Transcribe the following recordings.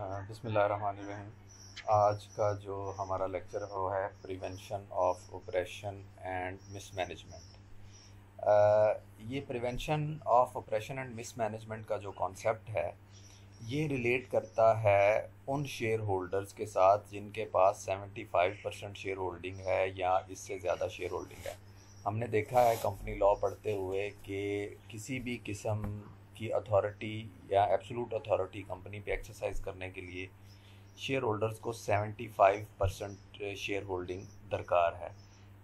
हाँ, बिसमीम आज का जो हमारा लेक्चर है वो है prevention of operation and mismanagement ये prevention of operation and mismanagement का जो कॉन्सेप्ट है ये रिलेट करता है उन शेयर होल्डर्स के साथ जिनके पास 75 परसेंट शेयर होल्डिंग है या इससे ज़्यादा शेयर होल्डिंग है हमने देखा है कंपनी लॉ पढ़ते हुए कि किसी भी किस्म की अथॉरिटी या एब्सोलूट अथॉरिटी कंपनी पे एक्सरसाइज करने के लिए शेयर होल्डर्स को 75 परसेंट शेयर होल्डिंग दरकार है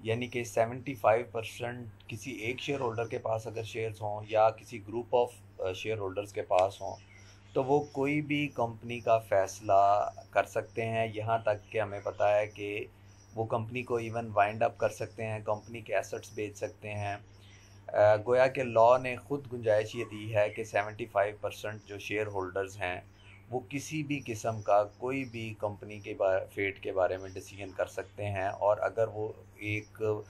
यानी कि 75 परसेंट किसी एक शेयर होल्डर के पास अगर शेयर्स हों या किसी ग्रुप ऑफ शेयर होल्डर्स के पास हों तो वो कोई भी कंपनी का फ़ैसला कर सकते हैं यहाँ तक कि हमें पता है कि वो कंपनी को इवन वाइंड अप कर सकते हैं कंपनी के एसेट्स बेच सकते हैं गोया के लॉ ने खुद गुंजाइश ये दी है कि सेवेंटी फाइव परसेंट जो शेयर होल्डर्स हैं वो किसी भी किस्म का कोई भी कंपनी के बारे फेट के बारे में डिसीजन कर सकते हैं और अगर वो एक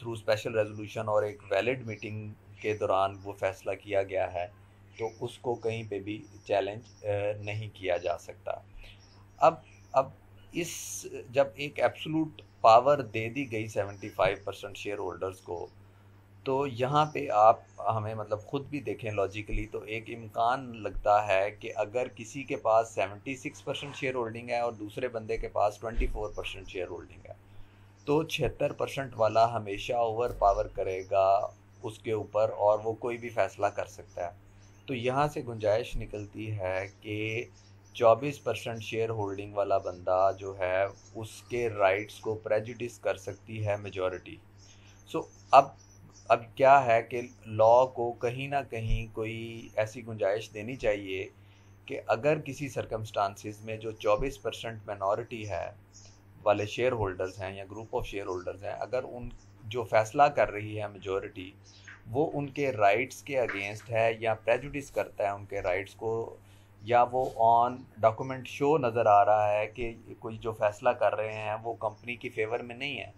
थ्रू स्पेशल रेजोल्यूशन और एक वैलिड मीटिंग के दौरान वो फैसला किया गया है तो उसको कहीं पे भी चैलेंज नहीं किया जा सकता अब अब इस जब एक एब्सोलूट पावर दे दी गई seventy five percent shareholders को तो यहाँ पे आप हमें मतलब खुद भी देखें लॉजिकली तो एक इम्कान लगता है कि अगर किसी के पास 76 परसेंट शेयर होल्डिंग है और दूसरे बंदे के पास 24 परसेंट शेयर होल्डिंग है तो छिहत्तर परसेंट वाला हमेशा ओवर पावर करेगा उसके ऊपर और वो कोई भी फैसला कर सकता है तो यहाँ से गुंजाइश निकलती है कि 24 परसेंट शेयर होल्डिंग वाला बंदा जो है उसके राइट्स को प्रेजुडिस कर सकती है मेजॉरिटी सो so, अब अब क्या है कि लॉ को कहीं ना कहीं कोई ऐसी गुंजाइश देनी चाहिए कि अगर किसी सरकमस्टांसिस में जो 24 परसेंट माइनॉरिटी है वाले शेयर होल्डर्स हैं या ग्रुप ऑफ शेयर होल्डर्स हैं अगर उन जो फैसला कर रही है मेजोरिटी वो उनके राइट्स के अगेंस्ट है या प्रेजुडिस करता है उनके राइट्स को या वो ऑन डॉक्यूमेंट शो नज़र आ रहा है कि कोई जो फैसला कर रहे हैं वो कंपनी की फेवर में नहीं है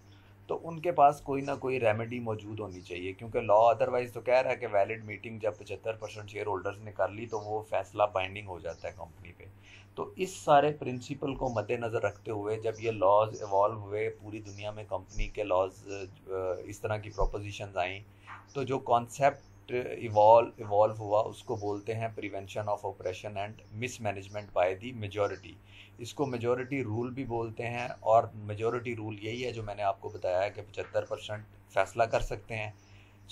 तो उनके पास कोई ना कोई रेमेडी मौजूद होनी चाहिए क्योंकि लॉ अदरवाइज तो कह रहा है कि वैलिड मीटिंग जब पचहत्तर परसेंट शेयर होल्डर्स ने कर ली तो वो फैसला बाइंडिंग हो जाता है कंपनी पे तो इस सारे प्रिंसिपल को मद्देनज़र रखते हुए जब ये लॉज इवॉल्व हुए पूरी दुनिया में कंपनी के लॉज इस तरह की प्रोपोजिशन आई तो जो कॉन्सेप्ट इवॉल्व हुआ उसको बोलते हैं prevention of operation and mismanagement by the majority इसको मेजोरिटी रूल भी बोलते हैं और मेजोरिटी रूल यही है जो मैंने आपको बताया है कि पचहत्तर परसेंट फैसला कर सकते हैं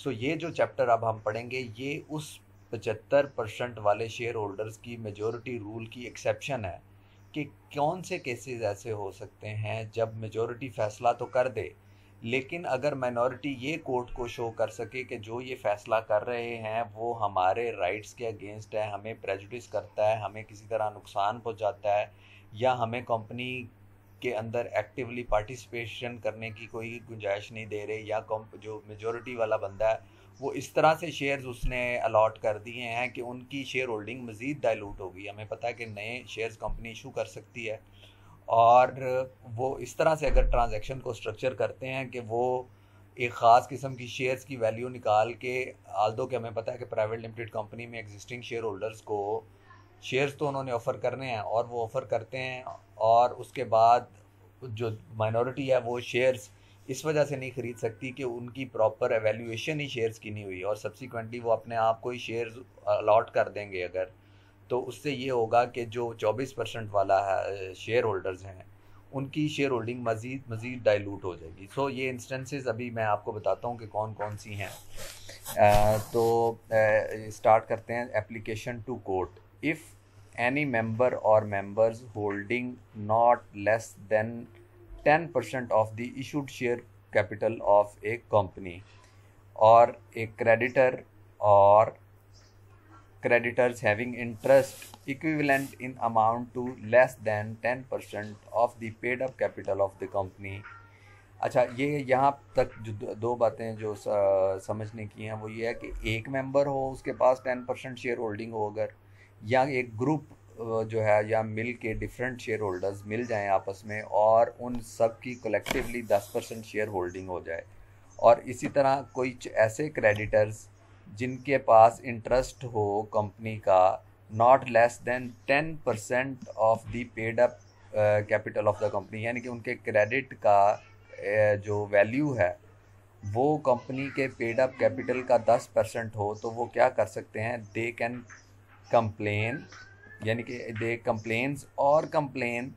सो ये जो चैप्टर अब हम पढ़ेंगे ये उस पचहत्तर परसेंट वाले शेयर होल्डर्स की मेजॉरिटी रूल की एक्सेप्शन है कि कौन से केसेस ऐसे हो सकते हैं जब मेजोरिटी फैसला तो कर दे लेकिन अगर माइनॉरिटी ये कोर्ट को शो कर सके कि जो ये फैसला कर रहे हैं वो हमारे राइट्स के अगेंस्ट है हमें प्रेजुडिस करता है हमें किसी तरह नुकसान पहुंचाता है या हमें कंपनी के अंदर एक्टिवली पार्टिसिपेशन करने की कोई गुंजाइश नहीं दे रहे या जो मेजोरिटी वाला बंदा है वो इस तरह से शेयर्स उसने अलाट कर दिए हैं कि उनकी शेयर होल्डिंग मज़ीद डाइल्यूट होगी हमें पता है कि नए शेयर्स कंपनी इशू कर सकती है और वो इस तरह से अगर ट्रांजेक्शन को स्ट्रक्चर करते हैं कि वो एक ख़ास किस्म की शेयर्स की वैल्यू निकाल के आल दो कि हमें पता है कि प्राइवेट लिमिटेड कंपनी में एग्जिस्टिंग शेयर होल्डर्स को शेयर्स तो उन्होंने ऑफ़र करने हैं और वो ऑफ़र करते हैं और उसके बाद जो माइनॉरिटी है वो शेयर्स इस वजह से नहीं ख़रीद सकती कि उनकी प्रॉपर एवेल्यूएशन ही शेयर्स की नहीं हुई और सब्सिक्वेंटली वो अपने आप को ही शेयर्स अलाट कर देंगे अगर तो उससे ये होगा कि जो चौबीस परसेंट वाला है शेयर होल्डर्स हैं उनकी शेयर होल्डिंग मज़ीद मज़ीद डाइल्यूट हो जाएगी सो so, ये इंस्टेंसेस अभी मैं आपको बताता हूँ कि कौन कौन सी हैं तो स्टार्ट करते हैं application to court if any member or members holding not less than ten percent of the issued share capital of a company or a creditor or creditors having interest equivalent in amount to less than ten percent of the paid up capital of the company अच्छा ये यहाँ तक जो दो बातें जो समझने की हैं वो ये है कि एक मेंबर हो उसके पास टेन परसेंट शेयर होल्डिंग हो अगर या एक ग्रुप जो है या मिल के डिफरेंट शेयर होल्डर्स मिल जाएं आपस में और उन सब की कलेक्टिवली दस परसेंट शेयर होल्डिंग हो जाए और इसी तरह कोई ऐसे क्रेडिटर्स जिनके पास इंटरेस्ट हो कंपनी का not less than ten percent of the paid up capital of the company यानी कि उनके क्रेडिट का जो वैल्यू है वो कंपनी के पेड अप कैपिटल का दस परसेंट हो तो वो क्या कर सकते हैं दे कैन Complain, यानी कि they complains or complain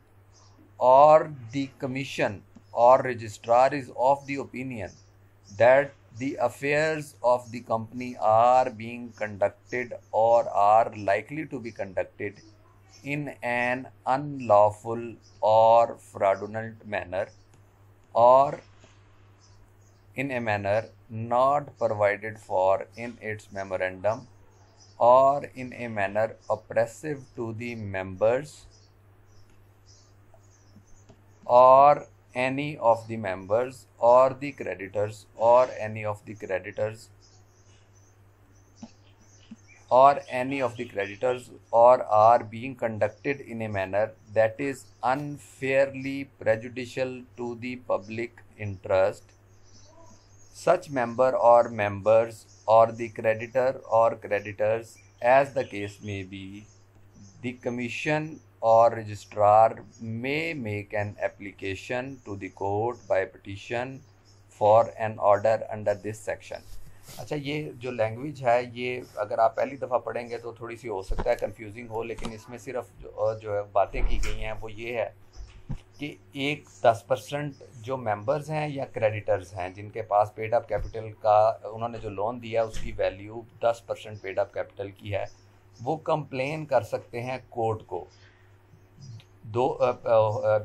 or the commission or registrar is of the opinion the affairs of the company are being conducted or are likely to be conducted in an unlawful or fraudulent manner or in a manner not provided for in its memorandum or in a manner oppressive to the members or any of the members or the creditors or any of the creditors or any of the creditors or are being conducted in a manner that is unfairly prejudicial to the public interest such member or members or the creditor or creditors as the case may be the commission or registrar may make an application to the court by petition for an order under this section अच्छा ये जो language है ये अगर आप पहली दफ़ा पढ़ेंगे तो थोड़ी सी हो सकता है कंफ्यूजिंग हो लेकिन इसमें सिर्फ जो, जो है बातें की गई हैं वो ये है कि एक दस परसेंट जो मेंबर्स हैं या क्रेडिटर्स हैं जिनके पास पेड अप कैपिटल का उन्होंने जो लोन दिया उसकी वैल्यू दस परसेंट पेड अप कैपिटल की है वो कंप्लेन कर सकते हैं कोर्ट को दो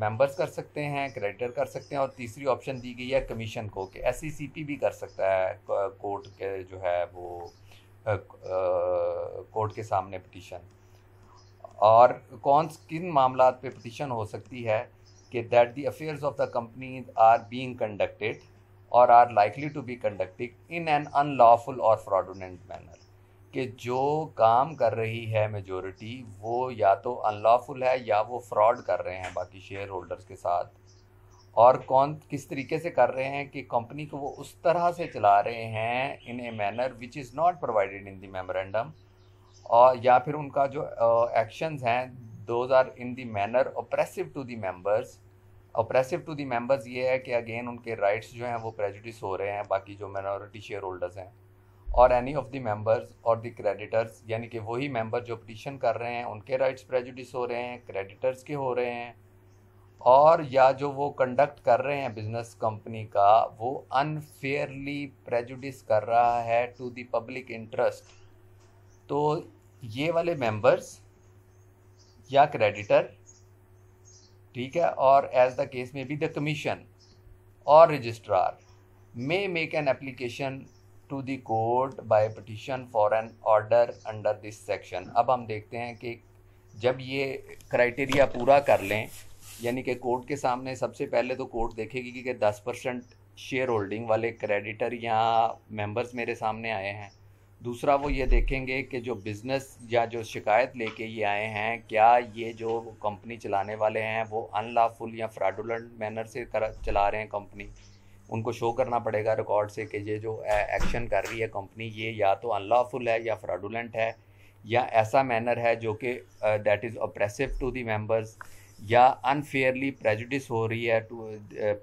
मेंबर्स कर सकते हैं क्रेडिटर कर सकते हैं और तीसरी ऑप्शन दी गई है कमीशन को कि एस e भी कर सकता है कोर्ट के जो है वो कोर्ट के सामने पटिशन और कौन किन मामला पे पटिशन हो सकती है कि that the affairs of the company are being conducted or are likely to be conducted in an unlawful or fraudulent manner कि जो काम कर रही है मेजोरिटी वो या तो अनलॉफुल है या वो फ्रॉड कर रहे हैं बाकी शेयर होल्डर्स के साथ और कौन किस तरीके से कर रहे हैं कि कंपनी को वो उस तरह से चला रहे हैं in a manner which is not provided in the memorandum or या फिर उनका जो एक्शंस हैं those are in the manner oppressive to the members oppressive to the members ये है कि अगेन उनके राइट्स जो हैं वो प्रेजुडिस हो रहे हैं बाकी जो माइनॉरिटी शेयर होल्डर्स हैं और any of the members or the creditors यानी कि वही मेम्बर जो पटिशन कर रहे हैं उनके राइट्स प्रेजुडिस हो रहे हैं क्रेडिटर्स के हो रहे हैं और या जो वो कंडक्ट कर रहे हैं बिजनेस कंपनी का वो अनफेयरली प्रेजुडिस कर रहा है टू द पब्लिक इंटरेस्ट तो ये वाले मेंबर्स या क्रेडिटर ठीक है और as the case may be the commission or registrar may make an application to दर्ट by petition for an order under this section अब हम देखते हैं कि जब ये क्राइटेरिया पूरा कर लें यानी कि कोर्ट के सामने सबसे पहले तो कोर्ट देखेगी कि दस परसेंट शेयर होल्डिंग वाले क्रेडिटर या मेंबर्स मेरे सामने आए हैं दूसरा वो ये देखेंगे कि जो बिज़नेस या जो शिकायत लेके ये आए हैं क्या ये जो कंपनी चलाने वाले हैं वो अनलाफुल या फ्राडुलेंट मैनर से कर चला रहे हैं कंपनी उनको शो करना पड़ेगा रिकॉर्ड से कि ये जो एक्शन कर रही है कंपनी ये या तो अनलॉफुल है या फ्राडुलेंट है या ऐसा मैनर है जो कि that is oppressive to the members या अनफेयरली प्रेजुडिस हो रही है टू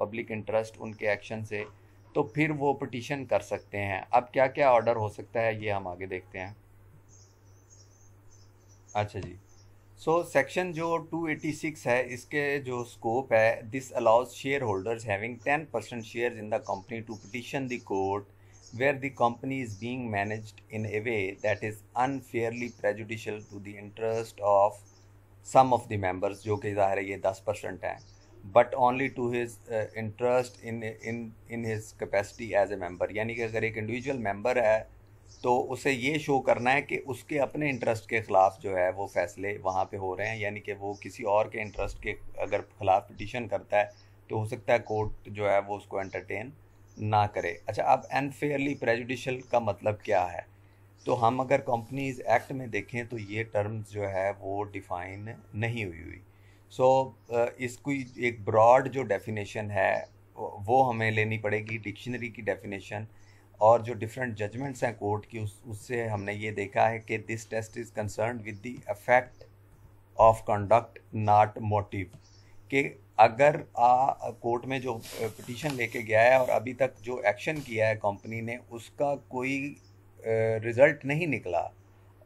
पब्लिक इंटरेस्ट उनके एक्शन से तो फिर वो पटिशन कर सकते हैं अब क्या क्या ऑर्डर हो सकता है ये हम आगे देखते हैं अच्छा जी सो so, सेक्शन जो 286 है इसके जो स्कोप है this allows shareholders having 10 percent share in the company to petition the court where the company is being managed in a way that is unfairly prejudicial to the interest of some of the members जो कि ज़ाहिर है ये दस परसेंट हैं but only to his interest in in in his capacity as a member यानी कि अगर एक इंडिविजुअल मेंबर है तो उसे ये शो करना है कि उसके अपने इंटरेस्ट के ख़िलाफ़ जो है वो फैसले वहाँ पे हो रहे हैं यानी कि वो किसी और के इंटरेस्ट के अगर ख़िलाफ़ पिटिशन करता है तो हो सकता है कोर्ट जो है वो उसको एंटरटेन ना करे अच्छा अब अनफेयरली प्रेजुडिशल का मतलब क्या है तो हम अगर कंपनीज एक्ट में देखें तो ये टर्म्स जो है वो डिफ़ाइन नहीं हुई हुई सो so, uh, इसकी एक ब्रॉड जो डेफिनेशन है वो हमें लेनी पड़ेगी डिक्शनरी की डेफिनेशन और जो डिफरेंट जजमेंट्स हैं कोर्ट की उस उससे हमने ये देखा है कि this test is concern with the effect of conduct not motive कि अगर आ कोर्ट में जो पिटीशन लेके गया है और अभी तक जो एक्शन किया है कंपनी ने उसका कोई रिज़ल्ट नहीं निकला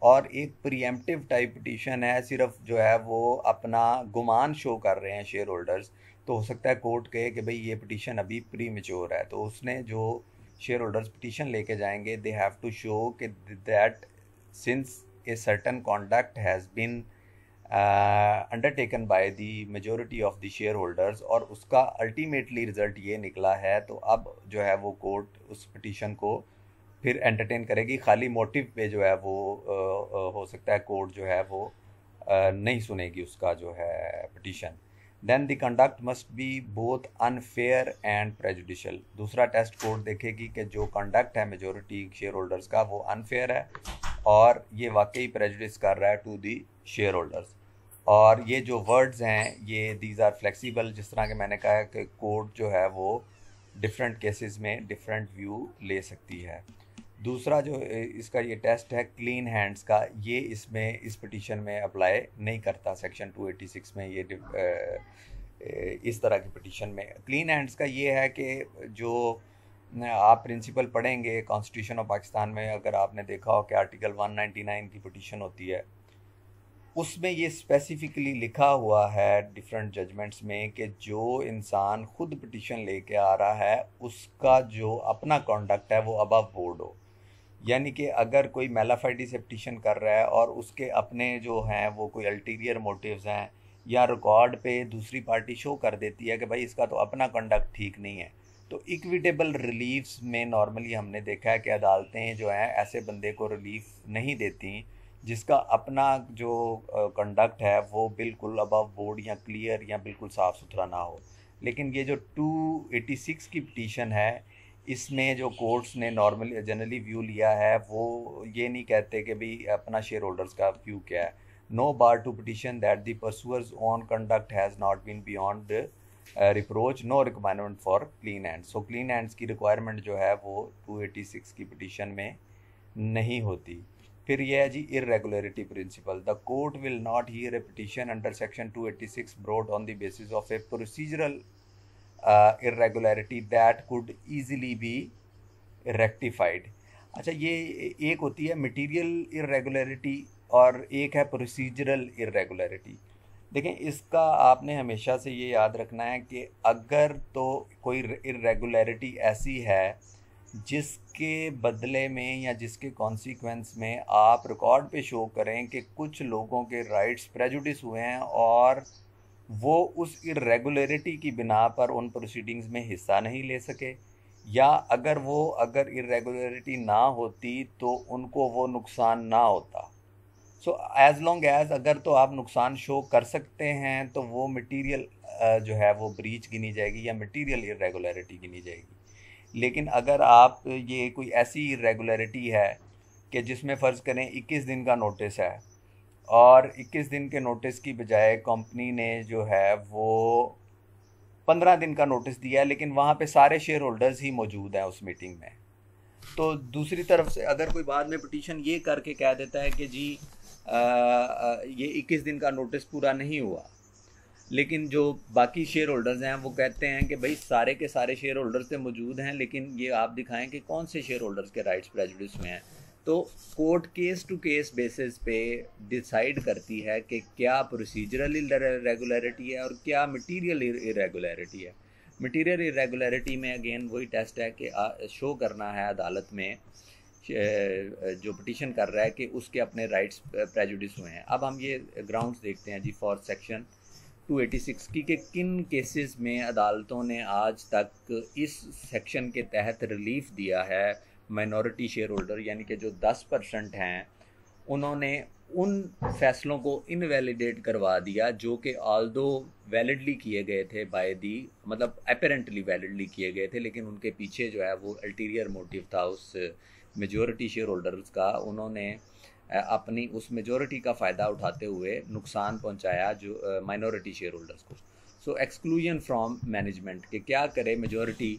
और एक प्रियमटिव टाइप पिटीशन है सिर्फ जो है वो अपना गुमान शो कर रहे हैं शेयर होल्डर्स तो हो सकता है कोर्ट कहे कि भाई ये पिटीशन अभी प्री मेच्योर है तो उसने जो शेयर होल्डर्स पिटीशन लेके जाएंगे दे हैव टू शो कि that since a certain conduct has been undertaken by the majority of the shareholders और उसका अल्टीमेटली रिजल्ट ये निकला है तो अब जो है वो कोर्ट उस पिटीशन को फिर एंटरटेन करेगी खाली मोटिव पे जो है वो हो सकता है कोर्ट जो है वो नहीं सुनेगी उसका जो है petition then the conduct must be both unfair and prejudicial दूसरा टेस्ट कोर्ट देखेगी कि जो कंडक्ट है मेजोरिटी शेयर होल्डर्स का वो अनफेयर है और ये वाकई प्रेजुडिस कर रहा है टू दी शेयर होल्डर्स और ये जो वर्ड्स हैं ये दीज आर फ्लेक्सिबल जिस तरह के मैंने कहा है कि कोर्ट जो है वो डिफरेंट केसेस में डिफरेंट व्यू ले सकती है दूसरा जो इसका ये टेस्ट है क्लीन हैंड्स का ये इसमें इस पटिशन में अप्लाई नहीं करता सेक्शन 286 में ये इस तरह की पटिशन में क्लीन हैंड्स का ये है कि जो आप प्रिंसिपल पढ़ेंगे कॉन्स्टिट्यूशन ऑफ पाकिस्तान में अगर आपने देखा हो कि आर्टिकल 199 की पटिशन होती है उसमें ये स्पेसिफिकली लिखा हुआ है डिफरेंट जजमेंट्स में कि जो इंसान खुद पिटिशन लेके आ रहा है उसका जो अपना कॉन्डक्ट है वो अबव बोर्ड हो यानी कि अगर कोई मेलाफाइड डिसेप्टिशन कर रहा है और उसके अपने जो हैं वो कोई अल्टीरियर मोटिव्स हैं या रिकॉर्ड पे दूसरी पार्टी शो कर देती है कि भाई इसका तो अपना कंडक्ट ठीक नहीं है तो इक्विटेबल रिलीफ्स में नॉर्मली हमने देखा है कि अदालतें जो हैं ऐसे बंदे को रिलीफ नहीं देती जिसका अपना जो कंडक्ट है वो बिल्कुल अबव बोर्ड या क्लियर या बिल्कुल साफ़ सुथरा ना हो लेकिन ये जो 286 की पिटीशन है इसमें जो कोर्ट्स ने नॉर्मली जनरली व्यू लिया है वो ये नहीं कहते कि भाई अपना शेयर होल्डर्स का व्यू क्या है no bar to petition that the pursuers on conduct has not been beyond reproach no requirement for clean and so clean hands की रिक्वायरमेंट जो है वो टू एटी सिक्स की पिटिशन में नहीं होती फिर यह है जी irregularity principle the court will not hear a petition under section two eighty six brought on the basis of a procedural uh, irregularity that could easily be rectified अच्छा ये एक होती है material irregularity और एक है प्रोसीजरल irregularity. देखें इसका आपने हमेशा से ये याद रखना है कि अगर तो कोई इरेगुलरिटी ऐसी है जिसके बदले में या जिसके कॉन्सिक्वेंस में आप रिकॉर्ड पे शो करें कि कुछ लोगों के राइट्स प्रेजुडिस हुए हैं और वो उस इरेगुलरिटी की बिना पर उन प्रोसीडिंग्स में हिस्सा नहीं ले सके या अगर वो अगर इरेगुलरिटी ना होती तो उनको वो नुकसान ना होता सो एज़ लॉन्ग एज़ अगर तो आप नुकसान शो कर सकते हैं तो वो मटेरियल जो है वो ब्रीच गिनी जाएगी या मटेरियल इरेगुलरिटी गिनी जाएगी लेकिन अगर आप ये कोई ऐसी इरेगुलरिटी है कि जिसमें फ़र्ज़ करें 21 दिन का नोटिस है और 21 दिन के नोटिस की बजाय कंपनी ने जो है वो 15 दिन का नोटिस दिया लेकिन वहाँ पे सारे शेयर होल्डर्स ही मौजूद हैं उस मीटिंग में तो दूसरी तरफ से अगर कोई बाद में पटिशन ये करके कह देता है कि जी आ, आ, ये 21 दिन का नोटिस पूरा नहीं हुआ लेकिन जो बाकी शेयर होल्डर्स हैं वो कहते हैं कि भाई सारे के सारे शेयर होल्डर्स तो मौजूद हैं लेकिन ये आप दिखाएं कि कौन से शेयर होल्डर्स के राइट्स प्रेजुडिस में हैं तो court case to case basis पे डिसाइड करती है कि क्या प्रोसीजरल इरेगुलरिटी है और क्या मटेरियल इरेगुलरिटी है मटेरियल इरेगुलरिटी में अगेन वही टेस्ट है कि शो करना है अदालत में जो पटिशन कर रहा है कि उसके अपने राइट्स प्रेजुडिस हुए हैं अब हम ये ग्राउंड्स देखते हैं जी फॉर सेक्शन 286 की कि किन केसेस में अदालतों ने आज तक इस सेक्शन के तहत रिलीफ दिया है माइनॉरिटी शेयर होल्डर यानी कि जो दस परसेंट हैं उन्होंने उन फैसलों को इनवैलिडेट करवा दिया जो कि ऑल दो वैलिडली किए गए थे बाय दी मतलब अपेरेंटली वैलिडली किए गए थे लेकिन उनके पीछे जो है वो अल्टीरियर मोटिव था उस मेजोरिटी शेयर होल्डर्स का उन्होंने अपनी उस मेजोरिटी का फ़ायदा उठाते हुए नुकसान पहुंचाया जो माइनॉरिटी शेयर होल्डर्स को सो एक्सक्लूजन फ्रॉम मैनेजमेंट कि क्या करे मेजोरिटी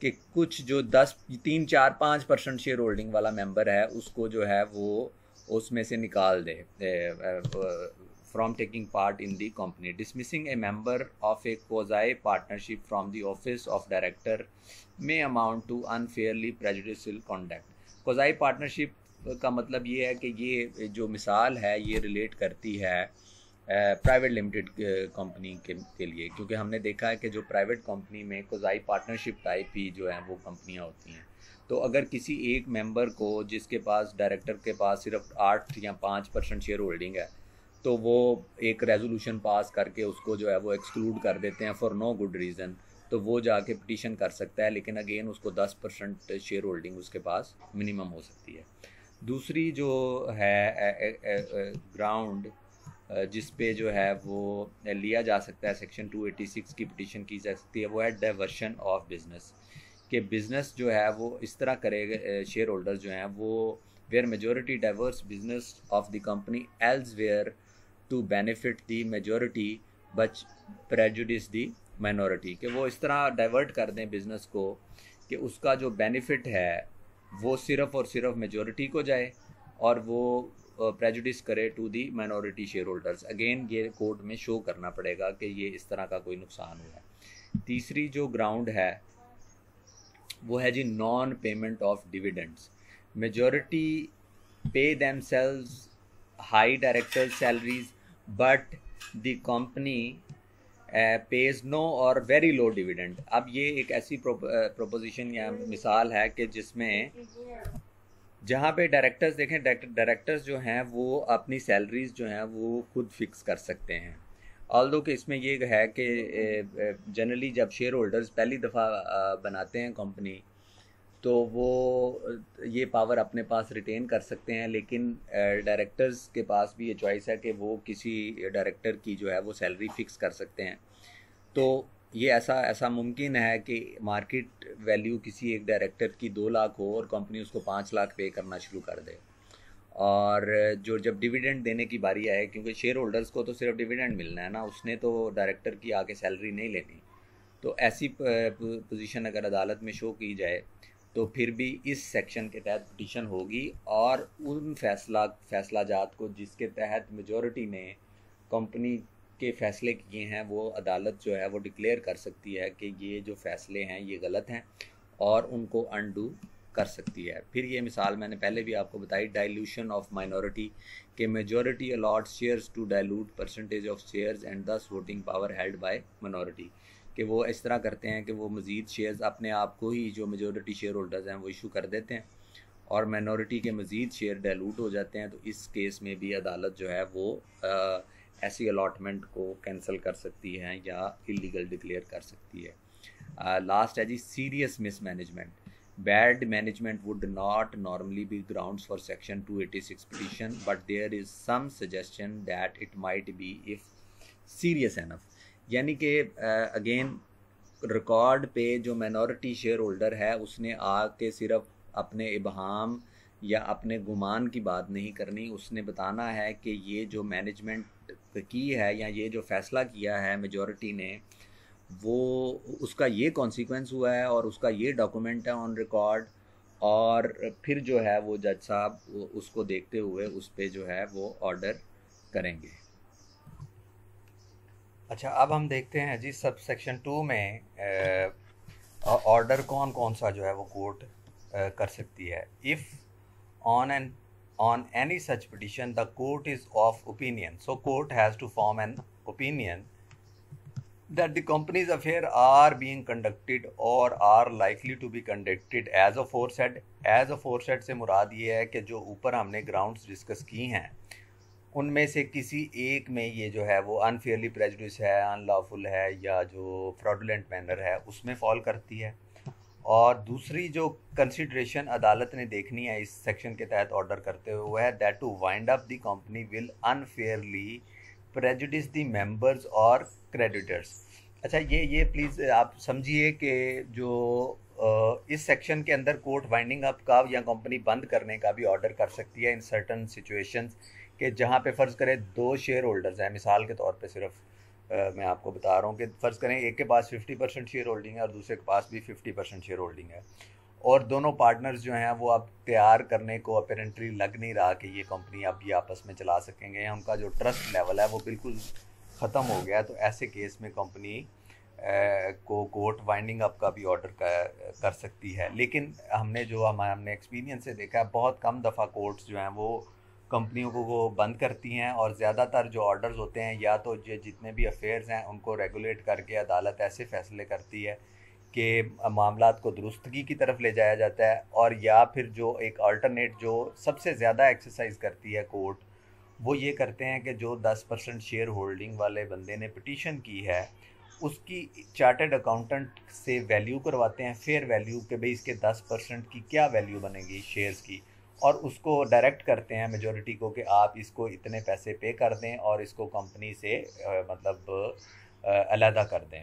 कि कुछ जो दस तीन चार पाँच परसेंट शेयर होल्डिंग वाला मेंबर है उसको जो है वो उसमें से निकाल दे from taking part in the company dismissing a member of a quasi partnership from the office of director may amount to unfairly prejudicial conduct quasi partnership का मतलब ये है कि ये जो मिसाल है ये रिलेट करती है प्राइवेट लिमिटेड कंपनी के, के लिए क्योंकि हमने देखा है कि जो प्राइवेट कंपनी में कोजाई पार्टनरशिप टाइप ही जो है वो कंपनियाँ होती हैं तो अगर किसी एक मेंबर को जिसके पास डायरेक्टर के पास सिर्फ आठ या पाँच परसेंट शेयर होल्डिंग है तो वो एक रेजोल्यूशन पास करके उसको जो है वो एक्सक्लूड कर देते हैं फॉर नो गुड रीज़न तो वो जाके पटिशन कर सकता है लेकिन अगेन उसको दस परसेंट शेयर होल्डिंग उसके पास मिनिमम हो सकती है दूसरी जो है ग्राउंड जिस पे जो है वो लिया जा सकता है सेक्शन 286 की पटिशन की जा सकती है वो है डाइवर्शन ऑफ बिजनेस कि बिज़नेस जो है वो इस तरह करेगा शेयर होल्डर जो हैं वो where majority divert business of the company elsewhere to benefit the majority but prejudice the minority कि वो इस तरह डाइवर्ट कर दें बिज़नेस को कि उसका जो बेनिफिट है वो सिर्फ़ और सिर्फ मेजोरिटी को जाए और वो प्रेजुडिस करे to the minority shareholders again ये कोर्ट में शो करना पड़ेगा कि ये इस तरह का कोई नुकसान हुआ है तीसरी जो ग्राउंड है वो है जी non payment of dividends majority pay themselves high director salaries but the company pays no or very low dividend अब ये एक ऐसी प्रोपोजिशन eh, या मिसाल है कि जिसमें जहाँ पे डायरेक्टर्स देखें डायरेक्टर्स जो हैं वो अपनी सैलरीज जो हैं वो खुद फिक्स कर सकते हैं ऑल दो कि इसमें ये है कि जनरली जब शेयर होल्डर्स पहली दफ़ा बनाते हैं कंपनी तो वो ये पावर अपने पास रिटेन कर सकते हैं लेकिन डायरेक्टर्स के पास भी ये चॉइस है कि वो किसी डायरेक्टर की जो है वो सैलरी फिक्स कर सकते हैं तो ये ऐसा ऐसा मुमकिन है कि मार्केट वैल्यू किसी एक डायरेक्टर की दो लाख हो और कंपनी उसको पाँच लाख पे करना शुरू कर दे और जो जब डिविडेंड देने की बारी आए क्योंकि शेयर होल्डर्स को तो सिर्फ डिविडेंड मिलना है ना उसने तो डायरेक्टर की आके सैलरी नहीं लेनी तो ऐसी पोजीशन अगर अदालत में शो की जाए तो फिर भी इस सेक्शन के तहत पटिशन होगी और उन फैसला फैसला जात को जिसके तहत मेजोरिटी ने कंपनी के फ़ैसले किए हैं वो अदालत जो है वो डिक्लेयर कर सकती है कि ये जो फ़ैसले हैं ये गलत हैं और उनको अनडू कर सकती है फिर ये मिसाल मैंने पहले भी आपको बताई डाइल्यूशन ऑफ माइनॉरिटी के majority allot shares to dilute percentage of shares and thus voting power held by minority कि वो इस तरह करते हैं कि वो मज़ीद शेयर्स अपने आप को ही जो मेजॉरिटी शेयर होल्डर्स हैं वो इशू कर देते हैं और माइनॉरिटी के मज़ीद शेयर डाइल्यूट हो जाते हैं तो इस केस में भी अदालत जो है वो आ, ऐसी अलॉटमेंट को कैंसिल कर सकती है या इलीगल डिक्लेयर कर सकती है लास्ट uh, है जी serious mismanagement bad management would not normally be ground for section 286 petition but there is some suggestion that it might be if serious enough यानी कि अगेन uh, रिकॉर्ड पे जो minority share holder है उसने आके सिर्फ अपने इबहम या अपने गुमान की बात नहीं करनी उसने बताना है कि ये जो मैनेजमेंट की है या ये जो फैसला किया है मेजॉरिटी ने वो उसका ये कॉन्सिक्वेंस हुआ है और उसका ये डॉक्यूमेंट है ऑन रिकॉर्ड और फिर जो है वो जज साहब उसको देखते हुए उस पर जो है वो ऑर्डर करेंगे अच्छा अब हम देखते हैं जी सब सेक्शन टू में ऑर्डर कौन कौन सा जो है वो कोर्ट कर सकती है if on and on any such petition, the court is of opinion. So court has to form an opinion that the company's affair are being conducted or are likely to be conducted as a aforesaid as a aforesaid se murad ye hai ki jo upar humne grounds discuss ki hain उनमें से किसी एक में ये जो है वो unfairly prejudice है अनलॉफुल है या जो फ्रॉडुलेंट मैनर है उसमें फॉल करती है और दूसरी जो कंसिड्रेशन अदालत ने देखनी है इस सेक्शन के तहत ऑर्डर करते हुए वह है that to wind up the company will unfairly prejudice the members और क्रेडिटर्स अच्छा ये ये प्लीज़ आप समझिए कि जो इस सेक्शन के अंदर कोर्ट वाइंडिंग अप का या कंपनी बंद करने का भी ऑर्डर कर सकती है इन सर्टन सिचुएशंस के जहाँ पे फ़र्ज़ करें दो शेयर होल्डर्स हैं मिसाल के तौर पे सिर्फ मैं आपको बता रहा हूँ कि फ़र्ज़ करें एक के पास फिफ्टी परसेंट शेयर होल्डिंग है और दूसरे के पास भी फिफ्टी परसेंट शेयर होल्डिंग है और दोनों पार्टनर्स जो हैं वो अब तैयार करने को अपेरेंटली लग नहीं रहा कि ये कंपनी अब ये आपस में चला सकेंगे या उनका जो ट्रस्ट लेवल है वो बिल्कुल ख़त्म हो गया तो ऐसे केस में कंपनी को कोर्ट वाइंडिंग अप का भी ऑर्डर कर सकती है लेकिन हमने जो हमारे हमने एक्सपीरियंस से देखा है बहुत कम दफ़ा कोर्ट्स जो हैं वो कंपनियों को वो बंद करती हैं और ज़्यादातर जो ऑर्डर्स होते हैं या तो जो जितने भी अफेयर्स हैं उनको रेगुलेट करके अदालत ऐसे फैसले करती है कि मामला को दुरुस्तगी की तरफ ले जाया जाता है और या फिर जो एक अल्टरनेट जो सबसे ज़्यादा एक्सरसाइज करती है कोर्ट वो ये करते हैं कि जो 10 परसेंट शेयर होल्डिंग वाले बंदे ने पटिशन की है उसकी चार्टेड अकाउंटेंट से वैल्यू करवाते हैं फेयर वैल्यू के भाई इसके 10 परसेंट की क्या वैल्यू बनेगी शेयर्स की और उसको डायरेक्ट करते हैं मेजोरिटी को कि आप इसको इतने पैसे पे कर दें और इसको कंपनी से मतलब अलहदा कर दें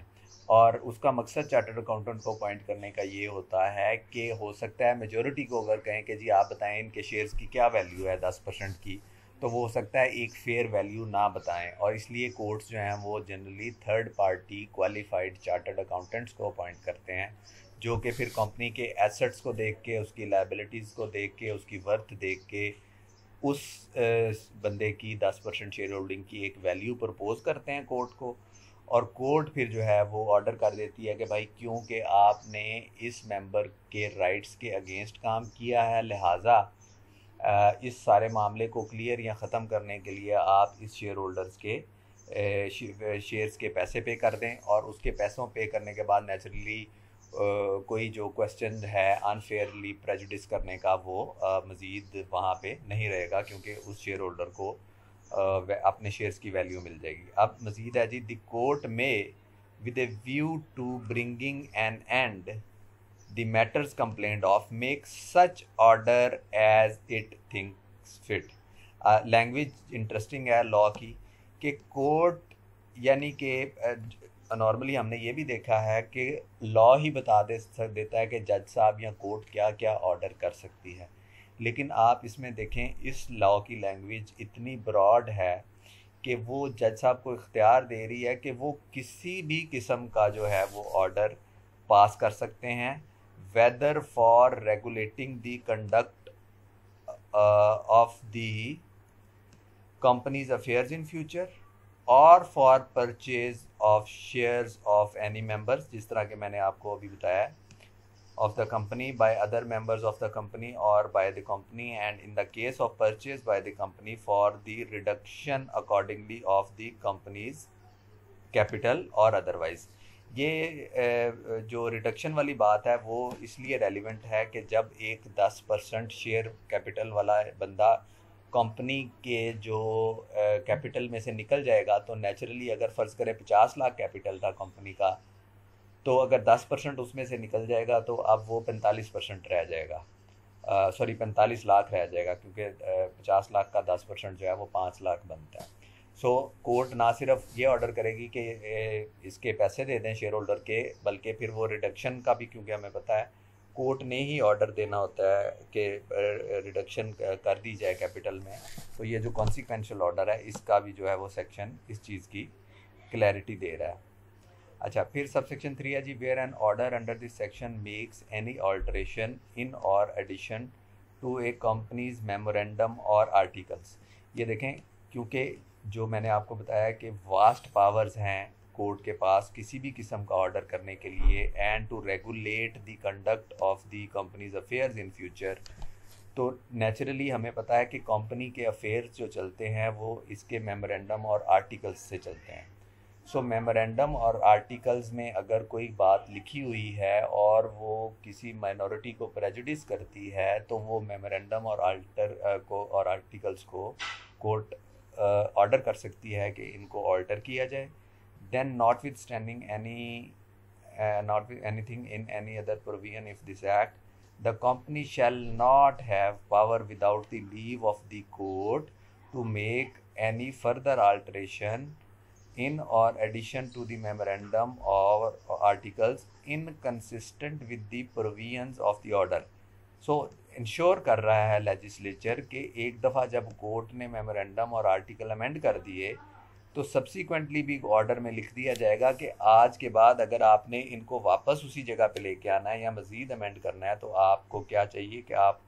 और उसका मकसद चार्टर्ड अकाउंटेंट को अपॉइंट करने का ये होता है कि हो सकता है मेजोरिटी को अगर कहें कि जी आप बताएं इनके शेयर्स की क्या वैल्यू है दस परसेंट की तो वो हो सकता है एक फेयर वैल्यू ना बताएं और इसलिए कोर्ट्स जो हैं वो generally third party qualified chartered accountants को अपॉइंट करते हैं जो कि फिर कंपनी के एसेट्स को देख के उसकी लाइबिलिटीज़ को देख के उसकी वर्थ देख के उस बंदे की दस परसेंट शेयर होल्डिंग की एक वैल्यू प्रपोज करते हैं कोर्ट को और कोर्ट फिर जो है वो ऑर्डर कर देती है कि भाई क्योंकि आपने इस मेंबर के राइट्स के अगेंस्ट काम किया है लिहाजा इस सारे मामले को क्लियर या ख़त्म करने के लिए आप इस शेयर होल्डर्स के शेयर्स के पैसे पे कर दें और उसके पैसों पे करने के बाद नेचुरली कोई जो क्वेश्चन है अनफेयरली प्रेजिस करने का वो मज़ीद वहाँ पे नहीं रहेगा क्योंकि उस शेयर होल्डर को अपने शेयर्स की वैल्यू मिल जाएगी अब मज़ीद है जी द कोर्ट में with a view to bringing an end the matters complained of make such order as it thinks fit language uh, interesting है लॉ की कि कोर्ट यानी कि नॉर्मली uh, हमने ये भी देखा है कि लॉ ही बता दे सक देता है कि जज साहब या कोर्ट क्या क्या ऑर्डर कर सकती है लेकिन आप इसमें देखें इस लॉ की लैंग्वेज इतनी ब्रॉड है कि वो जज साहब को इख्तियार दे रही है कि वो किसी भी किस्म का जो है वो ऑर्डर पास कर सकते हैं whether for regulating the conduct uh, of the company's affairs in future or for purchase of shares of any members jis tarah ke maine aapko abhi of the company by other members of the company or by the company and in the case of purchase by the company for the reduction accordingly of the company's capital or otherwise ये जो reduction वाली बात है वो इसलिए relevant है कि जब एक दस परसेंट शेयर कैपिटल वाला बंदा कंपनी के जो कैपिटल में से निकल जाएगा तो नेचुरली अगर फ़र्ज़ करें पचास लाख कैपिटल था कंपनी का तो अगर दस परसेंट उसमें से निकल जाएगा तो अब वो पैंतालीस परसेंट रह जाएगा सॉरी पैंतालीस लाख रह जाएगा क्योंकि पचास लाख का दस परसेंट जो है वो पाँच लाख बनता है सो कोर्ट ना सिर्फ ये ऑर्डर करेगी कि इसके पैसे दे दें शेयर होल्डर के बल्कि फिर वो रिडक्शन का भी क्योंकि हमें पता है कोर्ट ने ही ऑर्डर देना होता है कि रिडक्शन कर दी जाए कैपिटल में तो ये जो कॉन्सिक्वेंशल ऑर्डर है इसका भी जो है वो सेक्शन इस चीज़ की क्लैरिटी दे रहा है अच्छा फिर सब सेक्शन थ्री है जी where an order under this section makes any alteration in or addition to a company's memorandum और आर्टिकल्स ये देखें क्योंकि जो मैंने आपको बताया कि वास्ट पावर्स हैं कोर्ट के पास किसी भी किस्म का ऑर्डर करने के लिए and to regulate the conduct of the company's affairs in future तो नेचुरली हमें पता है कि कंपनी के अफेयर्स जो चलते हैं वो इसके मेमोरेंडम और आर्टिकल्स से चलते हैं सो so, मेमोरेंडम और आर्टिकल्स में अगर कोई बात लिखी हुई है और वो किसी माइनॉरिटी को प्रेजुडिस करती है तो वो मेमोरेंडम और आल्टर को और आर्टिकल्स को कोर्ट ऑर्डर uh, कर सकती है कि इनको ऑल्टर किया जाए then notwithstanding any not with anything in any other provision of this act the company shall not have power without the leave of the court to make any further alteration in or addition to the memorandum और articles inconsistent with the provision of the order so ensure कर रहा है legislature कि एक दफ़ा जब court ने memorandum और आर्टिकल अमेंड कर दिए तो सब्सिक्वेंटली भी ऑर्डर में लिख दिया जाएगा कि आज के बाद अगर आपने इनको वापस उसी जगह पे लेके आना है या मज़ीद अमेंड करना है तो आपको क्या चाहिए कि आप